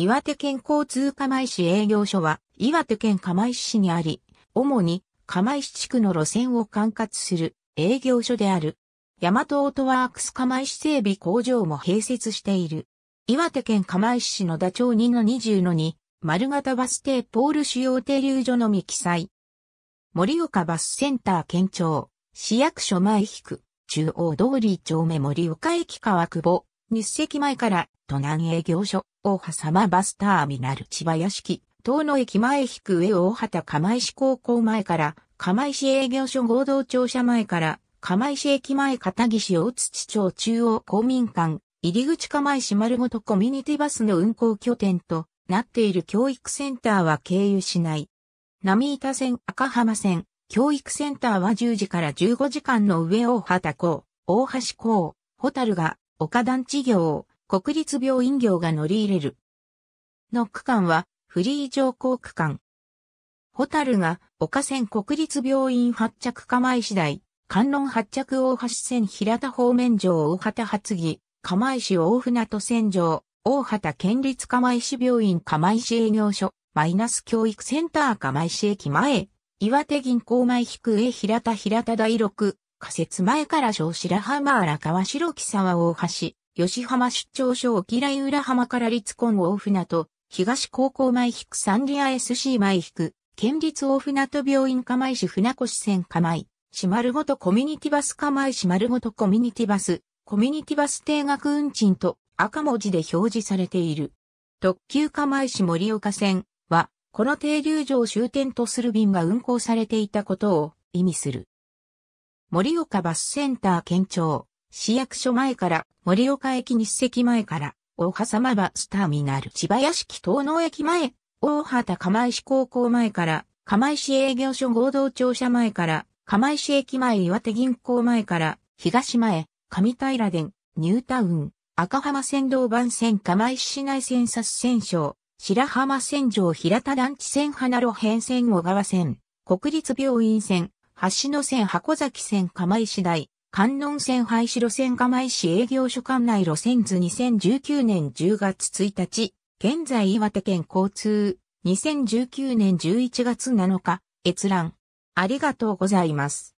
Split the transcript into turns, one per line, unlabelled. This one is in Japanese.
岩手県交通釜石営業所は、岩手県釜石市にあり、主に釜石地区の路線を管轄する営業所である。ヤマトオートワークス釜石整備工場も併設している。岩手県釜石市チョウ2の20の2、丸型バス停ポール主要停留所のみ記載。盛岡バスセンター県庁、市役所前引く、中央通り丁目盛岡駅川久保、日赤前から都南営業所、大波様バスターミナル千葉屋敷、東野駅前引く上大畑釜石高校前から、釜石営業所合同庁舎前から、釜石駅前片岸大土町中央公民館、入口釜石丸ごとコミュニティバスの運行拠点となっている教育センターは経由しない。波板線赤浜線、教育センターは10時から15時間の上大畑港、大橋港、ホタルが、岡団地業、国立病院業が乗り入れる。の区間は、フリー乗降区間。ホタルが、岡線国立病院発着釜石台、観音発着大橋線平田方面上大畑発議、釜石大船渡線上、大畑県立釜石病院釜石営業所、マイナス教育センター釜石駅前、岩手銀行前引く江平田平田第六、仮設前から小白浜荒川白木沢大橋、吉浜出張所を沖来浦浜から立根大船と、東高校前引くサンリア SC 前引く、県立大船渡病院釜石船越線釜石、丸るごとコミュニティバス釜石丸ごとコミュニティバス、コミュニティバス定額運賃と赤文字で表示されている。特急釜石盛岡線は、この停留所を終点とする便が運行されていたことを意味する。盛岡バスセンター県庁。市役所前から盛岡駅西駅前から大葉様バスターミナル千葉屋敷東農駅前、大畑釜石高校前から釜石営業所合同庁舎前から釜石駅前岩手銀行前から東前、上平殿、ニュータウン、赤浜線道番線釜石市内線札線省、白浜線上平田団地線花路辺線小川線、国立病院線、橋野線箱崎線釜石台、観音線廃止路線釜石営業所管内路線図2019年10月1日、現在岩手県交通、2019年11月7日、閲覧。ありがとうございます。